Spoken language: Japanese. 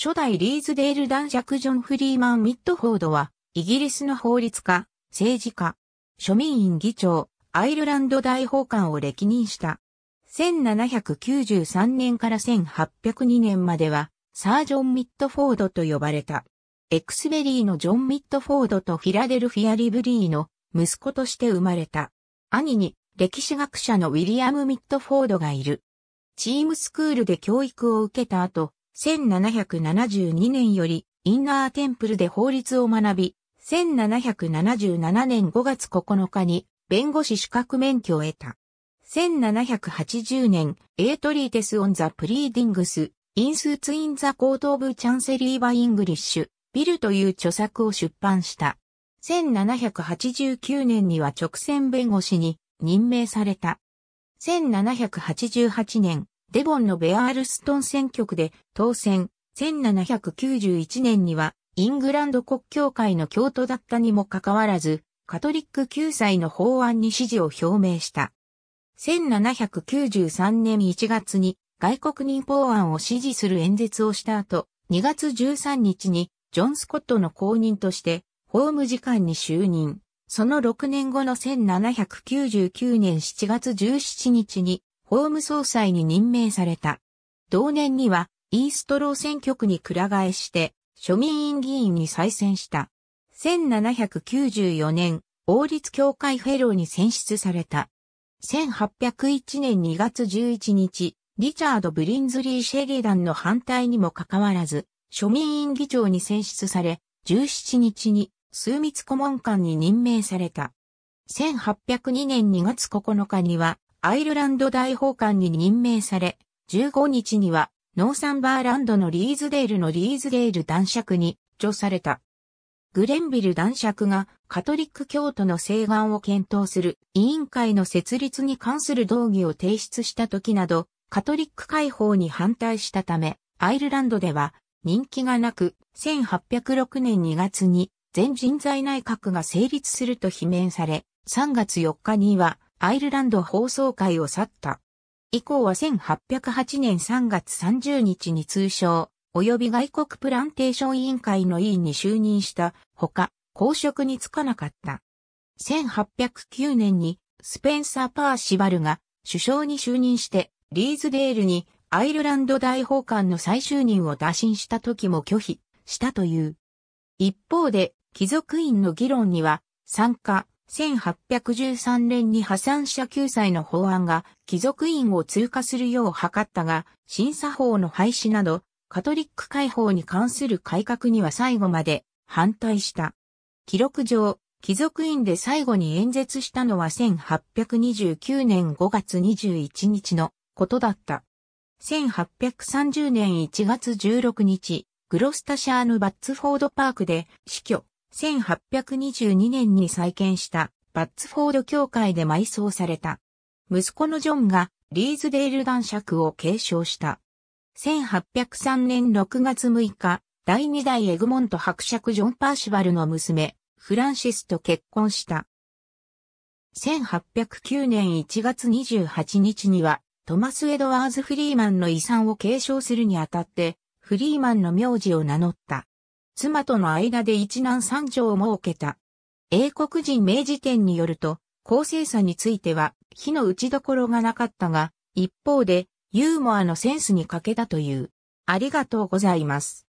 初代リーズデール男爵ジョン・フリーマン・ミッドフォードは、イギリスの法律家、政治家、庶民院議長、アイルランド大法官を歴任した。1793年から1802年までは、サージョン・ミッドフォードと呼ばれた。エクスベリーのジョン・ミッドフォードとフィラデルフィア・リブリーの息子として生まれた。兄に歴史学者のウィリアム・ミッドフォードがいる。チームスクールで教育を受けた後、1772年よりインナーテンプルで法律を学び、1777年5月9日に弁護士資格免許を得た。1780年、エイトリーテス・オン・ザ・プリーディングス、インスーツ・イン・ザ・コート・オブ・チャンセリー・バ・イングリッシュ、ビルという著作を出版した。1789年には直線弁護士に任命された。1788年、デボンのベアールストン選挙区で当選、1791年にはイングランド国教会の教徒だったにもかかわらず、カトリック救済の法案に支持を表明した。1793年1月に外国人法案を支持する演説をした後、2月13日にジョン・スコットの公認として法務次官に就任。その6年後の1799年7月17日に法務総裁に任命された。同年には、イーストロー選挙区にく替えして、庶民院議員に再選した。1794年、王立協会フェローに選出された。1801年2月11日、リチャード・ブリンズリー・シェリダンの反対にもかかわらず、庶民院議長に選出され、17日に数密顧問官に任命された。1802年2月9日には、アイルランド大法官に任命され、15日にはノーサンバーランドのリーズデールのリーズデール男爵に除された。グレンビル男爵がカトリック教徒の請願を検討する委員会の設立に関する動議を提出した時など、カトリック解放に反対したため、アイルランドでは人気がなく、1806年2月に全人材内閣が成立すると罷免され、3月4日にはアイルランド放送会を去った。以降は1808年3月30日に通称、及び外国プランテーション委員会の委員に就任したほか、公職に就かなかった。1809年にスペンサー・パーシバルが首相に就任して、リーズデールにアイルランド大法官の再就任を打診した時も拒否したという。一方で、貴族院の議論には参加、1813年に破産者救済の法案が貴族院を通過するよう図ったが、審査法の廃止など、カトリック解放に関する改革には最後まで反対した。記録上、貴族院で最後に演説したのは1829年5月21日のことだった。1830年1月16日、グロスタシャーヌ・バッツフォードパークで死去。1822年に再建したバッツフォード教会で埋葬された。息子のジョンがリーズデール男爵を継承した。1803年6月6日、第2代エグモント伯爵ジョン・パーシバルの娘、フランシスと結婚した。1809年1月28日には、トマス・エドワーズ・フリーマンの遺産を継承するにあたって、フリーマンの名字を名乗った。妻との間で一男三女を設けた。英国人明治典によると、公正さについては、火の打ちどころがなかったが、一方で、ユーモアのセンスに欠けたという。ありがとうございます。